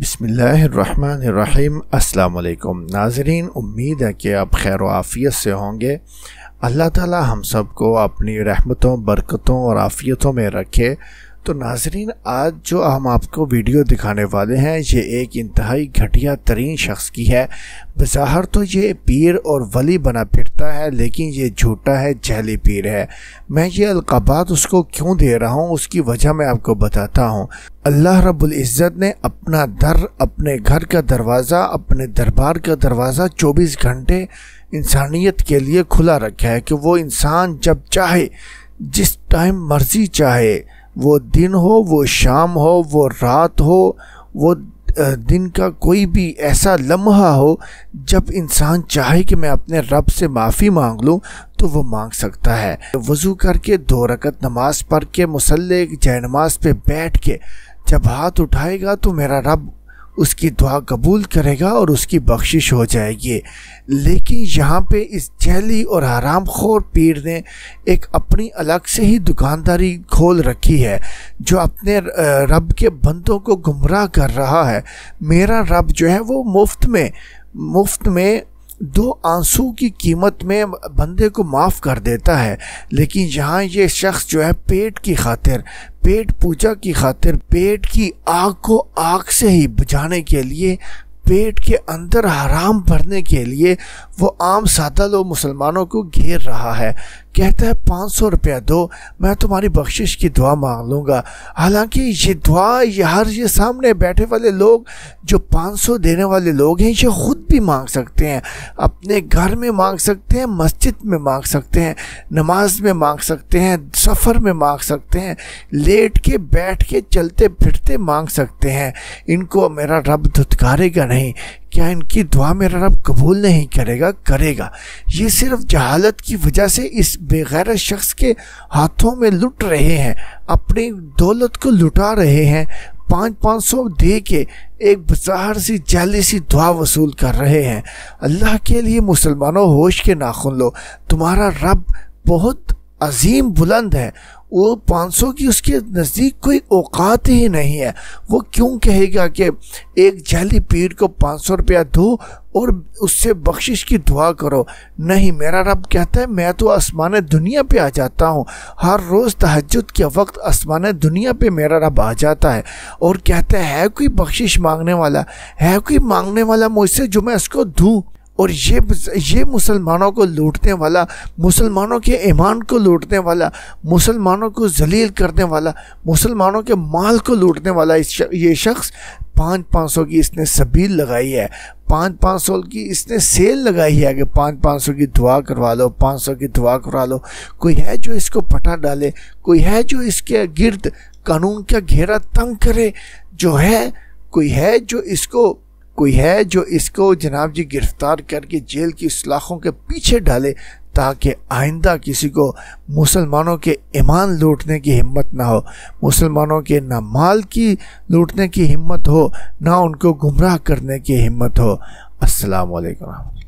बसमीम् अल्लाम नाजरीन उम्मीद है कि आप खैर आफ़ियत से होंगे अल्लाह ताला हम सबको अपनी रहमतों बरकतों और आफ़ियतों में रखे तो नाजरीन आज जो हम आपको वीडियो दिखाने वाले हैं ये एक इंतहाई घटिया तरीन शख्स की है बज़ाहर तो ये पीर और वली बना फिरता है लेकिन ये झूठा है जहली पीर है मैं ये अलकाबात उसको क्यों दे रहा हूँ उसकी वजह मैं आपको बताता हूँ अल्लाह रब्बुल इज़्ज़त ने अपना दर अपने घर का दरवाज़ा अपने दरबार का दरवाज़ा चौबीस घंटे इंसानियत के लिए खुला रखा है कि वो इंसान जब चाहे जिस टाइम मर्जी चाहे वो दिन हो वो शाम हो वो रात हो वो दिन का कोई भी ऐसा लम्हा हो जब इंसान चाहे कि मैं अपने रब से माफ़ी मांग लूँ तो वो मांग सकता है वज़ू करके दो रकत नमाज पढ़ के मुसल जय नमाज पर बैठ के जब हाथ उठाएगा तो मेरा रब उसकी दुआ कबूल करेगा और उसकी बख्शिश हो जाएगी लेकिन यहाँ पे इस जहली और हराम खोर पीर ने एक अपनी अलग से ही दुकानदारी खोल रखी है जो अपने रब के बंदों को गुमराह कर रहा है मेरा रब जो है वो मुफ्त में मुफ्त में दो आंसू की कीमत में बंदे को माफ़ कर देता है लेकिन यहाँ ये शख्स जो है पेट की खातिर पेट पूजा की खातिर पेट की आग को आग से ही बुझाने के लिए पेट के अंदर हराम भरने के लिए वो आम सादा लोग मुसलमानों को घेर रहा है कहता है पाँच सौ रुपया दो मैं तुम्हारी बख्शिश की दुआ मांग लूँगा हालांकि ये दुआ यार ये सामने बैठे वाले लोग जो पाँच सौ देने वाले लोग हैं ये खुद भी मांग सकते हैं अपने घर में मांग सकते हैं मस्जिद में मांग सकते हैं नमाज में मांग सकते हैं सफ़र में मांग सकते हैं लेट के बैठ के चलते फिरते मांग सकते हैं इनको मेरा रब धुतकारेगा नहीं क्या इनकी दुआ मेरा रब कबूल नहीं करेगा करेगा ये सिर्फ जहालत की वजह से इस बेगैर शख्स के हाथों में लुट रहे हैं अपनी दौलत को लुटा रहे हैं पाँच पाँच सौ दे के एक बाजार सी जाली सी दुआ वसूल कर रहे हैं अल्लाह के लिए मुसलमानों होश के नाखून लो तुम्हारा रब बहुत अजीम बुलंद है वो 500 की उसके नज़दीक कोई औकात ही नहीं है वो क्यों कहेगा कि एक जहली पीर को 500 रुपया दो और उससे बख्शिश की दुआ करो नहीं मेरा रब कहता है मैं तो आसमान दुनिया पे आ जाता हूँ हर रोज़ तहजद के वक्त आसमान दुनिया पे मेरा रब आ जाता है और कहता है, है कोई बख्शिश मांगने वाला है कोई मांगने वाला मुझसे जो मैं उसको दूँ और ये ये मुसलमानों को लूटने वाला मुसलमानों के ईमान को लूटने वाला मुसलमानों को जलील करने वाला मुसलमानों के माल को लूटने वाला इस ये शख्स पाँच पाँच सौ की इसने सबील लगाई है पाँच पाँच सौ की इसने सेल लगाई है कि पाँच पाँच सौ की दुआ करवा लो पाँच सौ की दुआ करवा लो कोई है जो इसको पटा डाले कोई है जो इसके गिर्द कानून का घेरा तंग करे जो है कोई है जो इसको कोई है जो इसको जनाब जी गिरफ्तार करके जेल की सलाखों के पीछे डाले ताकि आइंदा किसी को मुसलमानों के ईमान लूटने की हिम्मत ना हो मुसलमानों के ना माल की लूटने की हिम्मत हो ना उनको गुमराह करने की हिम्मत हो अस्सलाम वालेकुम